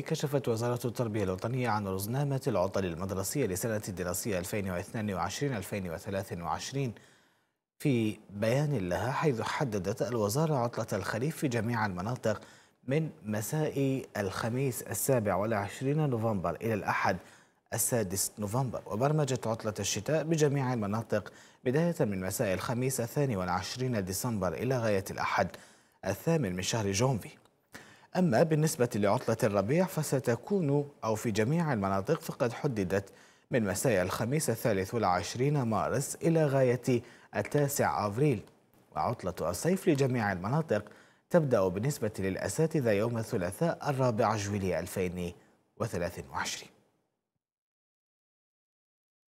كشفت وزارة التربية الوطنية عن رزنامة العطل المدرسية لسنة الدراسية 2022-2023 في بيان لها حيث حددت الوزارة عطلة الخريف في جميع المناطق من مساء الخميس السابع والعشرين نوفمبر إلى الأحد السادس نوفمبر وبرمجت عطلة الشتاء بجميع المناطق بداية من مساء الخميس الثاني والعشرين ديسمبر إلى غاية الأحد الثامن من شهر جونفي أما بالنسبة لعطلة الربيع فستكون أو في جميع المناطق فقد حددت من مساء الخميس الثالث والعشرين مارس إلى غاية التاسع أفريل وعطلة الصيف لجميع المناطق تبدأ بالنسبة للأساتذة يوم الثلاثاء الرابع جويلية 2023